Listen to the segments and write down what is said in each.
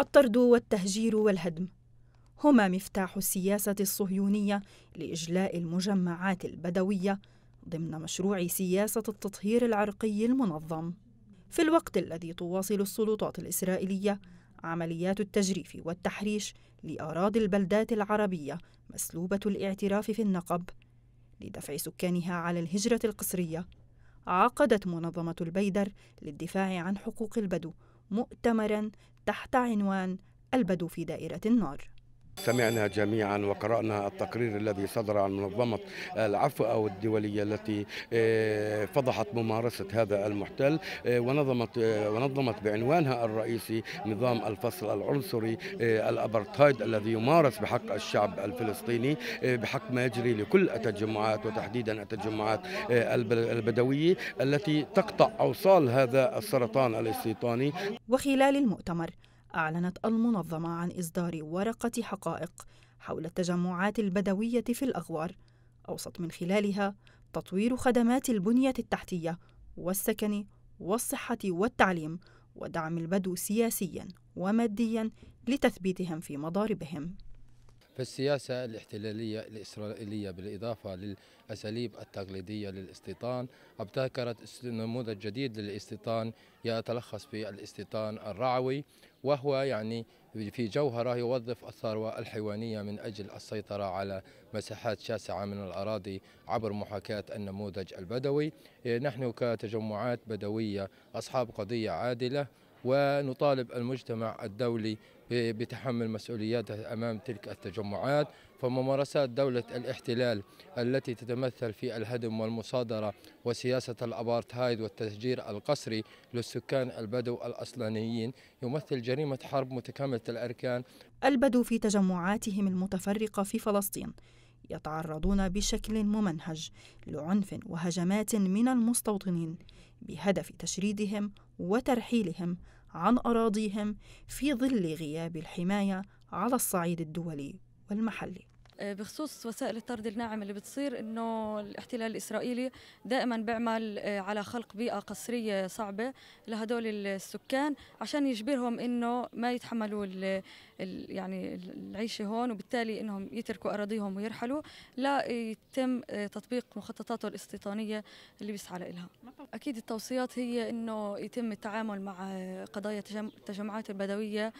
الطرد والتهجير والهدم هما مفتاح السياسة الصهيونية لإجلاء المجمعات البدوية ضمن مشروع سياسة التطهير العرقي المنظم. في الوقت الذي تواصل السلطات الإسرائيلية عمليات التجريف والتحريش لأراضي البلدات العربية مسلوبة الاعتراف في النقب لدفع سكانها على الهجرة القسرية، عقدت منظمة البيدر للدفاع عن حقوق البدو مؤتمرا تحت عنوان البدو في دائرة النار سمعنا جميعا وقرأنا التقرير الذي صدر عن منظمة العفو أو الدولية التي آه، فضحت ممارسة هذا المحتل آه، ونظمت آه، ونظمت بعنوانها الرئيسي نظام الفصل العنصري الأبرتايد الذي يمارس بحق الشعب الفلسطيني بحق ما يجري لكل التجمعات وتحديدا التجمعات البدوية التي تقطع أوصال هذا السرطان الاستيطاني وخلال المؤتمر أعلنت المنظمة عن إصدار ورقة حقائق حول التجمعات البدوية في الأغوار أوصت من خلالها تطوير خدمات البنية التحتية والسكن والصحة والتعليم ودعم البدو سياسيا وماديا لتثبيتهم في مضاربهم فالسياسة الاحتلالية الإسرائيلية بالإضافة للأساليب التقليدية للاستيطان ابتكرت نموذج جديد للاستيطان يتلخص في الاستيطان الرعوي وهو يعني في جوهره يوظف الثروة الحيوانية من أجل السيطرة على مساحات شاسعة من الأراضي عبر محاكاة النموذج البدوي إيه، نحن كتجمعات بدوية أصحاب قضية عادلة ونطالب المجتمع الدولي بتحمل مسؤولياته امام تلك التجمعات فممارسات دوله الاحتلال التي تتمثل في الهدم والمصادره وسياسه الابارتهايد والتهجير القسري للسكان البدو الاصلانيين يمثل جريمه حرب متكامله الاركان البدو في تجمعاتهم المتفرقه في فلسطين يتعرضون بشكل ممنهج لعنف وهجمات من المستوطنين بهدف تشريدهم وترحيلهم عن اراضيهم في ظل غياب الحمايه على الصعيد الدولي والمحلي آه، بخصوص وسائل الطرد الناعم اللي بتصير انه الاحتلال الاسرائيلي دائما بيعمل آه، على خلق بيئه قصريه صعبه لهدول السكان عشان يجبرهم انه ما يتحملوا ال الـ يعني العيشه هون وبالتالي انهم يتركوا اراضيهم ويرحلوا لا يتم آه، تطبيق مخططاته الاستيطانيه اللي بيسعى لها أكيد التوصيات هي أنه يتم التعامل مع قضايا التجمعات البدوية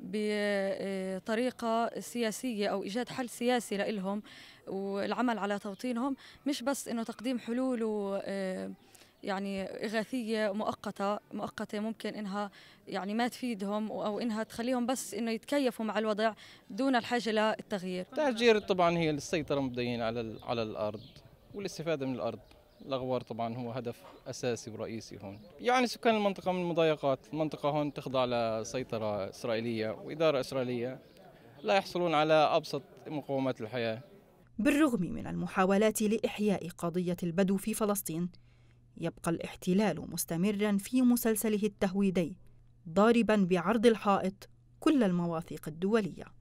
بطريقة سياسية أو إيجاد حل سياسي لهم والعمل على توطينهم مش بس أنه تقديم حلول و يعني إغاثية مؤقتة مؤقتة ممكن إنها يعني ما تفيدهم أو إنها تخليهم بس إنه يتكيفوا مع الوضع دون الحاجة للتغيير. تهجير طبعا هي للسيطرة مبدئيا على على الأرض والاستفادة من الأرض. الأغوار طبعا هو هدف أساسي ورئيسي هون يعني سكان المنطقة من المضايقات المنطقة هون تخضع لسيطرة إسرائيلية وإدارة إسرائيلية لا يحصلون على أبسط مقومات الحياة بالرغم من المحاولات لإحياء قضية البدو في فلسطين يبقى الاحتلال مستمرا في مسلسله التهويدي ضاربا بعرض الحائط كل المواثيق الدوليه